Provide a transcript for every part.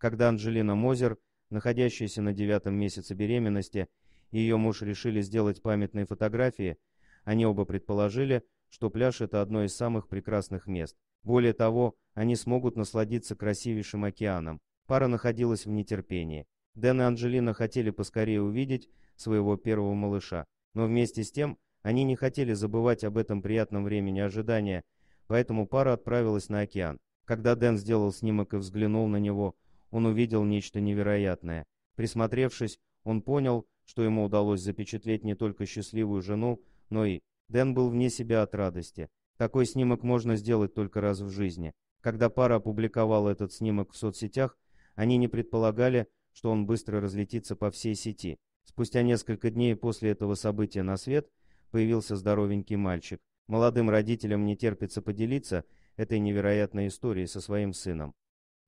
когда Анжелина Мозер, находящаяся на девятом месяце беременности, и ее муж решили сделать памятные фотографии, они оба предположили, что пляж – это одно из самых прекрасных мест. Более того, они смогут насладиться красивейшим океаном. Пара находилась в нетерпении. Дэн и Анжелина хотели поскорее увидеть своего первого малыша, но вместе с тем они не хотели забывать об этом приятном времени ожидания, поэтому пара отправилась на океан. Когда Дэн сделал снимок и взглянул на него – он увидел нечто невероятное. Присмотревшись, он понял, что ему удалось запечатлеть не только счастливую жену, но и... Дэн был вне себя от радости. Такой снимок можно сделать только раз в жизни. Когда пара опубликовала этот снимок в соцсетях, они не предполагали, что он быстро разлетится по всей сети. Спустя несколько дней после этого события на свет появился здоровенький мальчик. Молодым родителям не терпится поделиться этой невероятной историей со своим сыном.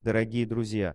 Дорогие друзья,